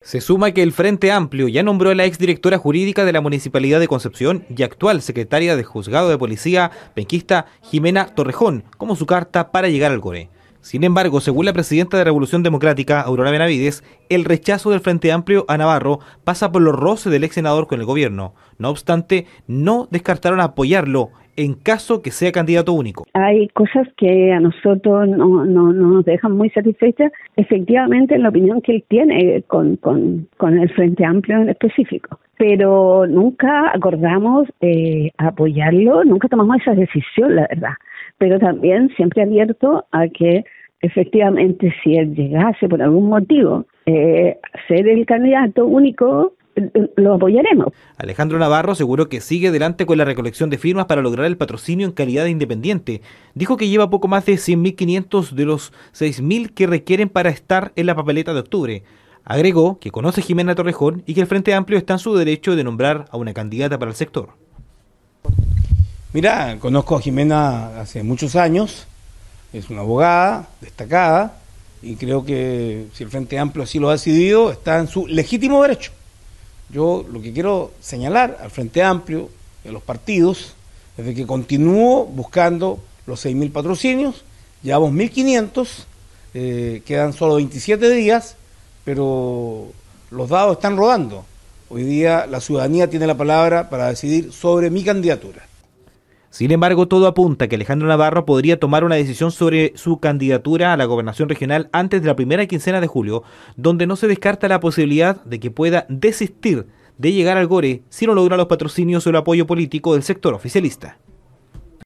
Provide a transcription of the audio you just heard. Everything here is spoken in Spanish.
Se suma que el Frente Amplio ya nombró a la exdirectora jurídica de la Municipalidad de Concepción y actual secretaria de Juzgado de Policía, penquista Jimena Torrejón, como su carta para llegar al core. Sin embargo, según la presidenta de Revolución Democrática, Aurora Benavides, el rechazo del Frente Amplio a Navarro pasa por los roces del ex senador con el gobierno. No obstante, no descartaron apoyarlo en caso que sea candidato único. Hay cosas que a nosotros no, nos dejan muy satisfechas, efectivamente, en la opinión que él tiene con, el Frente Amplio en específico pero nunca acordamos eh, apoyarlo, nunca tomamos esa decisión, la verdad. Pero también siempre abierto a que efectivamente si él llegase por algún motivo a eh, ser el candidato único, lo apoyaremos. Alejandro Navarro aseguró que sigue adelante con la recolección de firmas para lograr el patrocinio en calidad de independiente. Dijo que lleva poco más de 100.500 de los 6.000 que requieren para estar en la papeleta de octubre. Agregó que conoce Jimena Torrejón y que el Frente Amplio está en su derecho de nombrar a una candidata para el sector. Mira, conozco a Jimena hace muchos años, es una abogada destacada y creo que si el Frente Amplio así lo ha decidido, está en su legítimo derecho. Yo lo que quiero señalar al Frente Amplio y a los partidos es que continúo buscando los 6.000 patrocinios, llevamos 1.500, eh, quedan solo 27 días, pero los dados están rodando. Hoy día la ciudadanía tiene la palabra para decidir sobre mi candidatura. Sin embargo, todo apunta que Alejandro Navarro podría tomar una decisión sobre su candidatura a la gobernación regional antes de la primera quincena de julio, donde no se descarta la posibilidad de que pueda desistir de llegar al Gore si no logra los patrocinios o el apoyo político del sector oficialista.